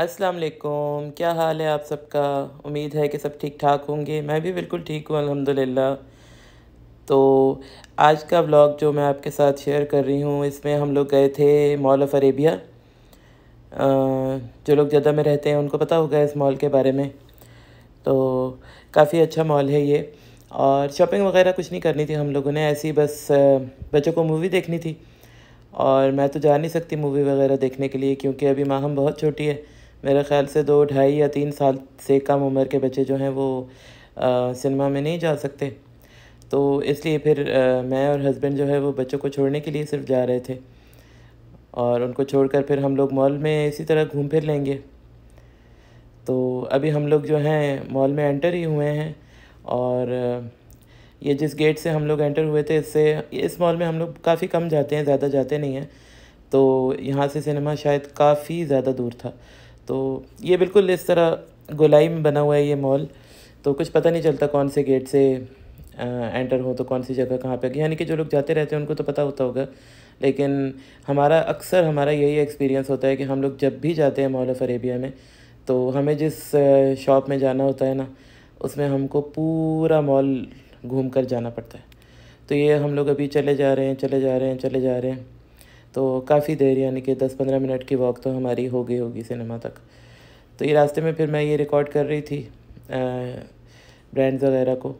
अस्सलाम वालेकुम क्या हाल है आप सबका उम्मीद है कि सब ठीक ठाक होंगे मैं भी बिल्कुल ठीक हूँ अल्हम्दुलिल्लाह तो आज का व्लॉग जो मैं आपके साथ शेयर कर रही हूँ इसमें हम लोग गए थे मॉल ऑफ अरेबिया जो लोग जदा में रहते हैं उनको पता होगा इस मॉल के बारे में तो काफ़ी अच्छा मॉल है ये और शॉपिंग वगैरह कुछ नहीं करनी थी हम लोगों ने ऐसी बस बच्चों को मूवी देखनी थी और मैं तो जा नहीं सकती मूवी वगैरह देखने के लिए क्योंकि अभी माहम बहुत छोटी है मेरे ख्याल से दो ढाई या तीन साल से कम उम्र के बच्चे जो हैं वो आ, सिनेमा में नहीं जा सकते तो इसलिए फिर आ, मैं और हस्बैंड जो है वो बच्चों को छोड़ने के लिए सिर्फ जा रहे थे और उनको छोड़कर फिर हम लोग मॉल में इसी तरह घूम फिर लेंगे तो अभी हम लोग जो हैं मॉल में एंटर ही हुए हैं और ये जिस गेट से हम लोग एंटर हुए थे इससे इस मॉल में हम लोग काफ़ी कम जाते हैं ज़्यादा जाते नहीं हैं तो यहाँ से सिनेमा शायद काफ़ी ज़्यादा दूर था तो ये बिल्कुल इस तरह गोलाई में बना हुआ है ये मॉल तो कुछ पता नहीं चलता कौन से गेट से आ, एंटर हो तो कौन सी जगह कहाँ पे यानी कि जो लोग जाते रहते हैं उनको तो पता होता होगा लेकिन हमारा अक्सर हमारा यही एक्सपीरियंस होता है कि हम लोग जब भी जाते हैं मॉल ऑफ अरेबिया में तो हमें जिस शॉप में जाना होता है ना उसमें हमको पूरा मॉल घूम कर जाना पड़ता है तो ये हम लोग अभी चले जा रहे हैं चले जा रहे हैं चले जा रहे हैं तो काफ़ी देर यानी कि दस पंद्रह मिनट की वॉक तो हमारी हो गई होगी सिनेमा तक तो ये रास्ते में फिर मैं ये रिकॉर्ड कर रही थी ब्रांड्स वगैरह को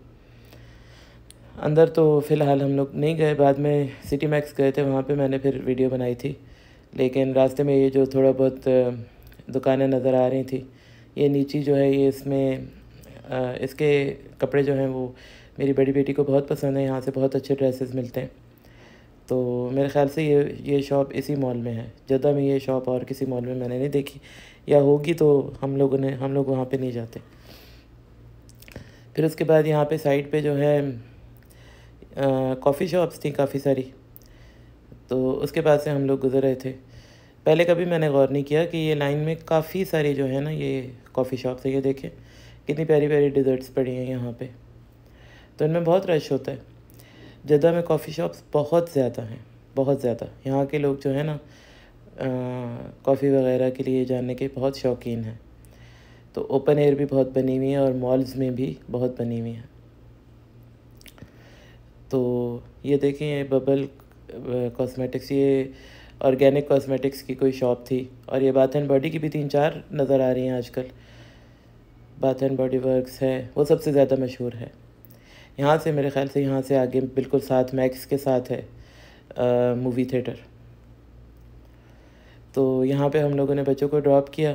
अंदर तो फ़िलहाल हम लोग नहीं गए बाद में सिटी मैक्स गए थे वहाँ पे मैंने फिर वीडियो बनाई थी लेकिन रास्ते में ये जो थोड़ा बहुत दुकानें नज़र आ रही थी ये नीची जो है ये इसमें इसके कपड़े जो हैं वो मेरी बड़ी बेटी को बहुत पसंद है यहाँ से बहुत अच्छे ड्रेसेस मिलते हैं तो मेरे ख्याल से ये ये शॉप इसी मॉल में है जदा में ये शॉप और किसी मॉल में मैंने नहीं देखी या होगी तो हम लोगों ने हम लोग वहाँ पे नहीं जाते फिर उसके बाद यहाँ पे साइड पे जो है कॉफ़ी शॉप्स थी काफ़ी सारी तो उसके बाद से हम लोग गुजर रहे थे पहले कभी मैंने गौर नहीं किया कि ये लाइन में काफ़ी सारी जो है ना ये कॉफ़ी शॉप्स है ये देखें कितनी प्यारी प्यारी डिज़र्ट्स पड़ी हैं यहाँ पे तो इनमें बहुत रश होता है जदा में कॉफ़ी शॉप्स बहुत ज़्यादा हैं बहुत ज़्यादा यहाँ के लोग जो है ना कॉफ़ी वगैरह के लिए जाने के बहुत शौकीन हैं तो ओपन एयर भी बहुत बनी हुई हैं और मॉल्स में भी बहुत बनी हुई हैं तो ये देखें ये बबल कॉस्मेटिक्स ये ऑर्गेनिक कॉस्मेटिक्स की कोई शॉप थी और ये बाथ एंड बॉडी की भी तीन चार नज़र आ रही हैं आजकल बाथ एंड बॉडी वर्क्स है वो सबसे ज़्यादा मशहूर है यहाँ से मेरे ख्याल से यहाँ से आगे बिल्कुल साथ मैक्स के साथ है मूवी थिएटर तो यहाँ पे हम लोगों ने बच्चों को ड्रॉप किया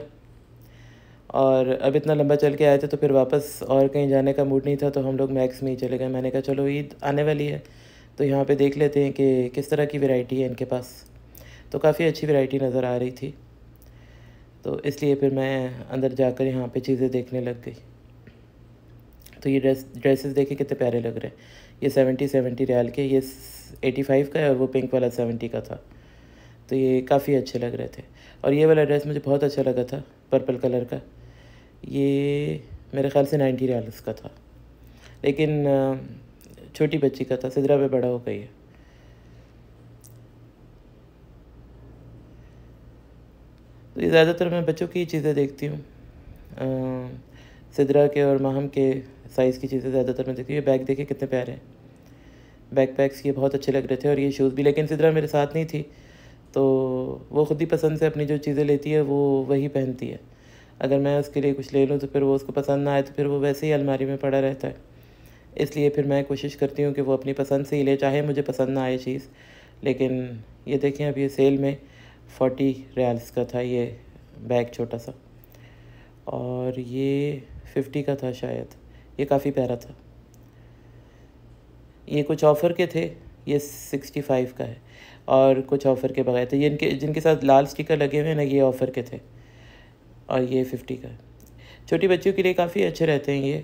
और अब इतना लंबा चल के आए थे तो फिर वापस और कहीं जाने का मूड नहीं था तो हम लोग मैक्स में ही चले गए मैंने कहा चलो ईद आने वाली है तो यहाँ पे देख लेते हैं कि किस तरह की वैरायटी है इनके पास तो काफ़ी अच्छी वैरायटी नज़र आ रही थी तो इसलिए फिर मैं अंदर जाकर यहाँ पे चीज़ें देखने लग गई तो ये ड्रेस ड्रेसेस देखे कितने प्यारे लग रहे हैं ये सेवेंटी सेवेंटी रियाल के ये एटी फाइव का है और वो पिंक वाला सेवेंटी का था तो ये काफ़ी अच्छे लग रहे थे और ये वाला ड्रेस मुझे बहुत अच्छा लगा था पर्पल कलर का ये मेरे ख्याल से नाइन्टी रियाल का था लेकिन छोटी बच्ची का था सिदरा पे बड़ा हो गई है तो ये ज़्यादातर मैं बच्चों की चीज़ें देखती हूँ सिदरा के और महम के साइज़ की चीज़ें ज़्यादातर मैं देखती हूँ ये बैग देखिए कितने प्यारे हैं बैक पैक्स ये बहुत अच्छे लग रहे थे और ये शूज़ भी लेकिन सिदरा मेरे साथ नहीं थी तो वो ख़ुद ही पसंद से अपनी जो चीज़ें लेती है वो वही पहनती है अगर मैं उसके लिए कुछ ले लूँ तो फिर वो उसको पसंद ना आए तो फिर वो वैसे ही अलमारी में पड़ा रहता है इसलिए फिर मैं कोशिश करती हूँ कि वो अपनी पसंद से ही ले चाहे मुझे पसंद ना आए चीज़ लेकिन ये देखें अब ये सेल में फोर्टी रियाल्स का था ये बैग छोटा सा और ये फिफ्टी का था शायद ये काफ़ी प्यारा था ये कुछ ऑफ़र के थे ये सिक्सटी फाइव का है और कुछ ऑफ़र के बगैर तो ये इनके जिनके साथ लाल स्टिकर लगे हुए हैं ना ये ऑफ़र के थे और ये फिफ्टी का छोटी बच्चियों के लिए काफ़ी अच्छे रहते हैं ये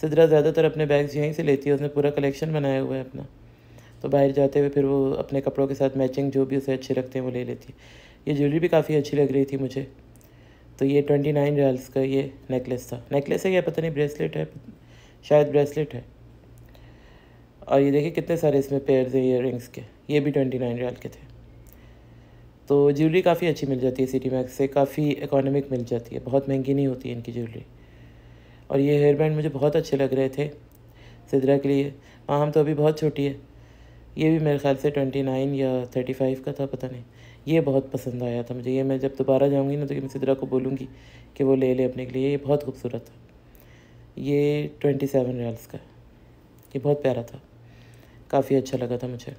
सिद्रा ज़्यादातर अपने बैग्स यहीं से लेती है उसने पूरा कलेक्शन बनाया हुआ है अपना तो बाहर जाते हुए फिर वो अपने कपड़ों के साथ मैचिंग जो भी उसे अच्छे लगते हैं वो ले लेती है ये ज्वेलरी भी काफ़ी अच्छी लग रही थी मुझे तो ये ट्वेंटी नाइन रियल्स का ये नेकलेस था नेकलेस है या पता नहीं ब्रेसलेट है शायद ब्रेसलेट है और ये देखिए कितने सारे इसमें पेयर्स हैं ईयर रिंग्स के ये भी ट्वेंटी नाइन रियल के थे तो ज्वेलरी काफ़ी अच्छी मिल जाती है सिटी मैक्स से काफ़ी इकोनॉमिक मिल जाती है बहुत महंगी नहीं होती है इनकी ज्वेलरी और ये हेयर बैंड मुझे बहुत अच्छे लग रहे थे सिदरा के लिए हाँ, हम तो अभी बहुत छोटी है ये भी मेरे ख्याल से ट्वेंटी नाइन या थर्टी फाइव का था पता नहीं ये बहुत पसंद आया था मुझे ये मैं जब दोबारा जाऊँगी ना तो ये मैं सिद्रा को बोलूँगी कि वो ले ले अपने के लिए ये बहुत खूबसूरत था ये ट्वेंटी सेवन रियाल्स का ये बहुत प्यारा था काफ़ी अच्छा लगा था मुझे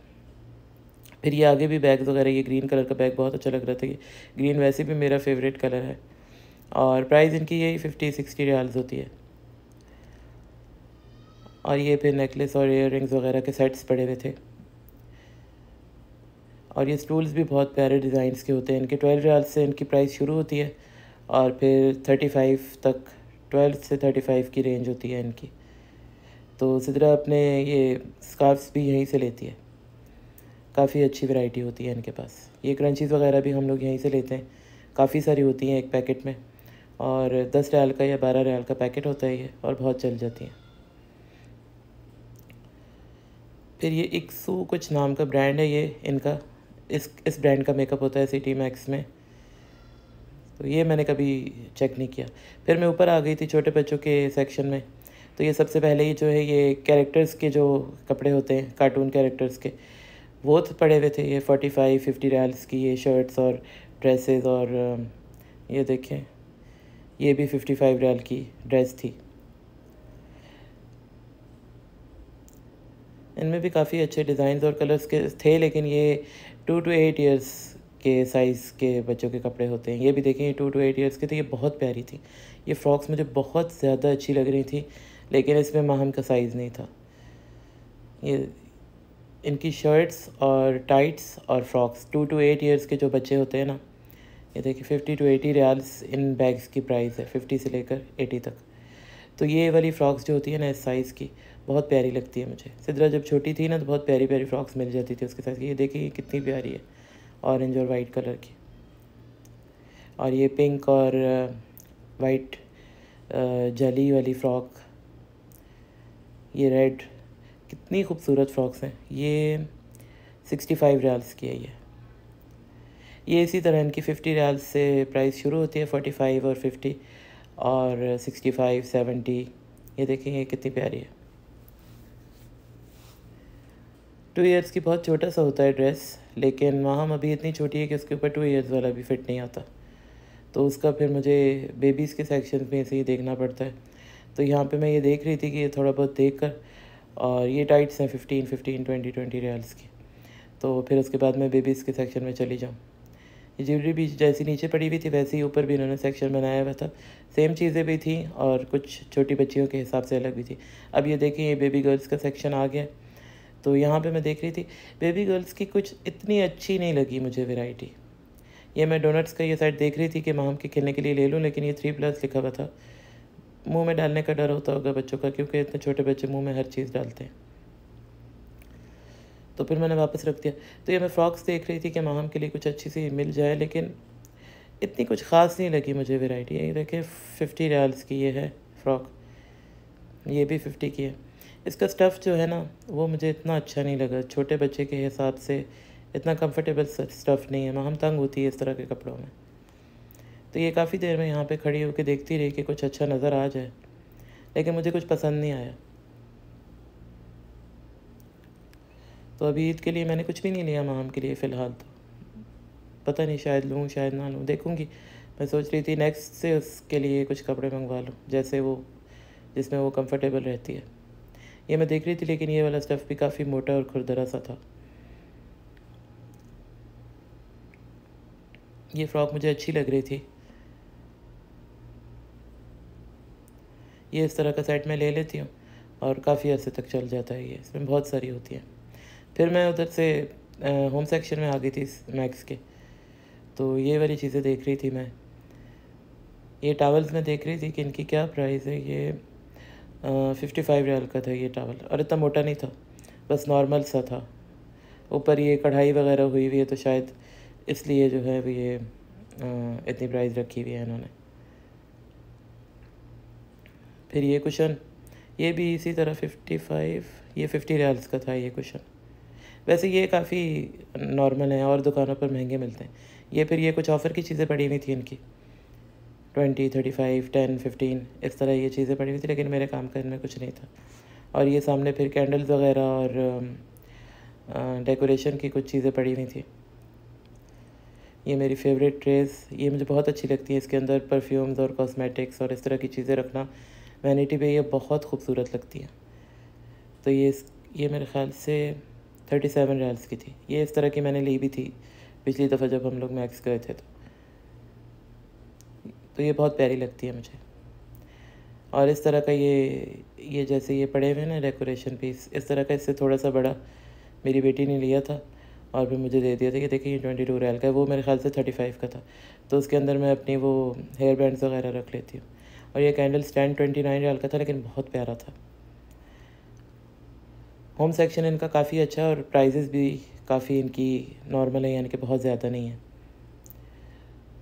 फिर ये आगे भी बैग वगैरह ये ग्रीन कलर का बैग बहुत अच्छा लग रहा था ये ग्रीन वैसे भी मेरा फेवरेट कलर है और प्राइस इनकी यही फिफ्टी सिक्सटी रियाल्स होती है और ये फिर नेकलेस और इयर वगैरह के सेट्स पड़े हुए थे और ये स्टूल्स भी बहुत प्यारे डिज़ाइंस के होते हैं इनके ट्वेल्व रियाल से इनकी प्राइस शुरू होती है और फिर थर्टी फाइव तक ट्वेल्थ से थर्टी फाइव की रेंज होती है इनकी तो सिद्रा अपने ये स्कार्फ्स भी यहीं से लेती है काफ़ी अच्छी वैरायटी होती है इनके पास ये क्रंचीज़ वगैरह भी हम लोग यहीं से लेते हैं काफ़ी सारी होती हैं एक पैकेट में और दस रियाल का या बारह रियाल का पैकेट होता है ये और बहुत चल जाती हैं फिर ये एक सौ कुछ नाम का ब्रांड है ये इनका इस इस ब्रांड का मेकअप होता है सिटी मैक्स में तो ये मैंने कभी चेक नहीं किया फिर मैं ऊपर आ गई थी छोटे बच्चों के सेक्शन में तो ये सबसे पहले ही जो है ये कैरेक्टर्स के जो कपड़े होते हैं कार्टून कैरेक्टर्स के वो तो पड़े हुए थे ये फोर्टी फाइव फिफ्टी रैल्स की ये शर्ट्स और ड्रेसेस और ये देखें ये भी फिफ्टी फाइव रैल की ड्रेस थी इनमें भी काफ़ी अच्छे डिज़ाइन और कलर्स के थे लेकिन ये टू टू एट ईयर्स के साइज़ के बच्चों के कपड़े होते हैं ये भी देखें टू टू एट ईयर्स की तो ये बहुत प्यारी थी ये फ्रॉक्स मुझे बहुत ज़्यादा अच्छी लग रही थी लेकिन इसमें माहम का साइज़ नहीं था ये इनकी शर्ट्स और टाइट्स और frocks two two eight years के जो बच्चे होते हैं ना ये देखिए फिफ्टी टू एटी रियाल्स इन बैग्स की प्राइस है फिफ्टी से लेकर एटी तक तो ये वाली फ़्रॉक्स जो होती है ना इस साइज़ की बहुत प्यारी लगती है मुझे सिद्रा जब छोटी थी ना तो बहुत प्यारी प्यारी फ्रॉक्स मिल जाती थी उसके साथ ये देखिए कितनी प्यारी है ऑरेंज और वाइट कलर की और ये पिंक और वाइट जली वाली फ़्रॉक ये रेड कितनी खूबसूरत फ़्रॉक्स हैं ये सिक्सटी फाइव रियाल्स की है ये ये इसी तरह इनकी फ़िफ्टी रियाल्स से प्राइस शुरू होती है फोर्टी फाइव और फिफ्टी और सिक्सटी फाइव सेवेंटी ये देखेंगे ये कितनी प्यारी है टू ईयर्स की बहुत छोटा सा होता है ड्रेस लेकिन वहाँ अभी इतनी छोटी है कि उसके ऊपर टू ईयर्स वाला भी फिट नहीं आता तो उसका फिर मुझे बेबीज़ के सेक्शन में से ही देखना पड़ता है तो यहाँ पे मैं ये देख रही थी कि ये थोड़ा बहुत देख कर और ये टाइट्स हैं fifteen fifteen twenty twenty riyals की तो फिर उसके बाद मैं बेबीज़ के सेक्शन में चली जाऊँ ये ज्वेलरी भी जैसी नीचे पड़ी हुई थी वैसे ही ऊपर भी इन्होंने सेक्शन बनाया हुआ था सेम चीज़ें भी थी और कुछ छोटी बच्चियों के हिसाब से अलग भी थी अब ये देखें ये बेबी गर्ल्स का सेक्शन आ गया तो यहाँ पे मैं देख रही थी बेबी गर्ल्स की कुछ इतनी अच्छी नहीं लगी मुझे वेराइटी ये मैं डोनट्स का ये साइड देख रही थी कि माम के खेलने के लिए ले लूँ लेकिन ये थ्री प्लस लिखा हुआ था मुँह में डालने का डर होता होगा बच्चों का क्योंकि इतने छोटे बच्चे मुँह में हर चीज़ डालते हैं तो फिर मैंने वापस रख दिया तो ये मैं फ्रॉक्स देख रही थी कि माम के लिए कुछ अच्छी सी मिल जाए लेकिन इतनी कुछ ख़ास नहीं लगी मुझे वेराइटी ये देखिए फिफ्टी रियाल्स की ये है फ़्रॉक ये भी फिफ्टी की है इसका स्टफ़ जो है ना वो मुझे इतना अच्छा नहीं लगा छोटे बच्चे के हिसाब से इतना कंफर्टेबल स्टफ़ नहीं है माहम हम तंग होती है इस तरह के कपड़ों में तो ये काफ़ी देर में यहाँ पे खड़ी होकर देखती रही कि कुछ अच्छा नज़र आ जाए लेकिन मुझे कुछ पसंद नहीं आया तो अभी ईद के लिए मैंने कुछ भी नहीं लिया माम के लिए फ़िलहाल तो पता नहीं शायद लूँ शायद ना लूँ देखूँगी मैं सोच रही थी नेक्स्ट से उसके लिए कुछ कपड़े मंगवा लूँ जैसे वो जिसमें वो कंफर्टेबल रहती है ये मैं देख रही थी लेकिन ये वाला स्टफ़ भी काफ़ी मोटा और खुरदरा सा था ये फ्रॉक मुझे अच्छी लग रही थी ये इस तरह का सेट मैं ले लेती हूँ और काफ़ी अर्से तक चल जाता है ये इसमें बहुत सारी होती हैं फिर मैं उधर से होम सेक्शन में आ गई थी मैक्स के तो ये वाली चीज़ें देख रही थी मैं ये टावल्स में देख रही थी कि इनकी क्या प्राइस है ये फिफ्टी फाइव रियाल का था ये टावल और इतना मोटा नहीं था बस नॉर्मल सा था ऊपर ये कढ़ाई वगैरह हुई हुई है तो शायद इसलिए जो है वो ये इतनी प्राइस रखी हुई है इन्होंने फिर ये कुशन ये भी इसी तरह फिफ्टी फाइव ये फिफ्टी रियाल्स का था ये कुशन वैसे ये काफ़ी नॉर्मल है और दुकानों पर महंगे मिलते हैं ये फिर ये कुछ ऑफ़र की चीज़ें पड़ी हुई थी इनकी twenty thirty five ten fifteen इस तरह ये चीज़ें पड़ी हुई थी लेकिन मेरे काम करने में कुछ नहीं था और ये सामने फिर कैंडल्स वगैरह और डेकोरेशन की कुछ चीज़ें पड़ी हुई थी ये मेरी फेवरेट ड्रेस ये मुझे बहुत अच्छी लगती है इसके अंदर परफ्यूम्स और कॉस्मेटिक्स और इस तरह की चीज़ें रखना वैनिटी पे ये बहुत खूबसूरत लगती है तो ये ये मेरे ख्याल से थर्टी सेवन रैल्स की थी ये इस तरह की मैंने ली भी थी पिछली दफ़ा जब हम लोग मैक्स गए थे तो तो ये बहुत प्यारी लगती है मुझे और इस तरह का ये ये जैसे ये पड़े हुए हैं ना डेकोरेशन पीस इस तरह का इससे थोड़ा सा बड़ा मेरी बेटी ने लिया था और भी मुझे दे दिया था कि देखिए ये ट्वेंटी टू रैल का है वो मेरे ख्याल से थर्टी फाइव का था तो उसके अंदर मैं अपनी वो हेयर बैंड्स वगैरह रख लेती हूँ और ये candle stand twenty nine riyal का था लेकिन बहुत प्यारा था होम सेक्शन इनका काफ़ी अच्छा और प्राइजेस भी काफ़ी इनकी नॉर्मल है यानी कि बहुत ज़्यादा नहीं है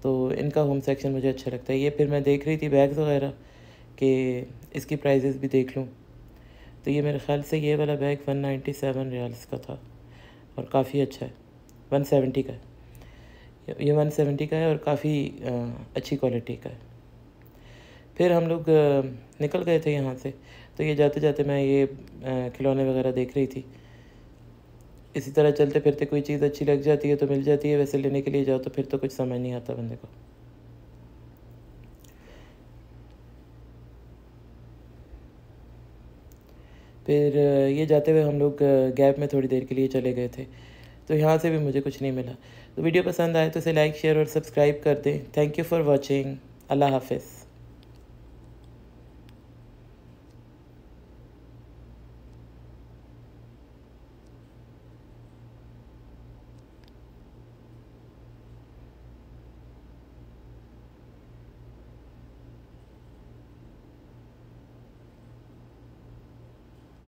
तो इनका होम सेक्शन मुझे अच्छा लगता है ये फिर मैं देख रही थी बैग्स वगैरह कि इसकी प्राइजेस भी देख लूँ तो ये मेरे ख्याल से ये वाला bag one ninety seven riyals का था और काफ़ी अच्छा है वन सेवेंटी का ये वन सेवेंटी का है और काफ़ी अच्छी क्वालिटी का है फिर हम लोग निकल गए थे यहाँ से तो ये जाते जाते मैं ये खिलौने वगैरह देख रही थी इसी तरह चलते फिरते कोई चीज़ अच्छी लग जाती है तो मिल जाती है वैसे लेने के लिए जाओ तो फिर तो कुछ समझ नहीं आता बंदे को फिर ये जाते हुए हम लोग गैप में थोड़ी देर के लिए चले गए थे तो यहाँ से भी मुझे कुछ नहीं मिला तो वीडियो पसंद आए तो इसे लाइक शेयर और सब्सक्राइब कर दें थैंक यू फॉर वॉचिंग अल्लाह हाफिज़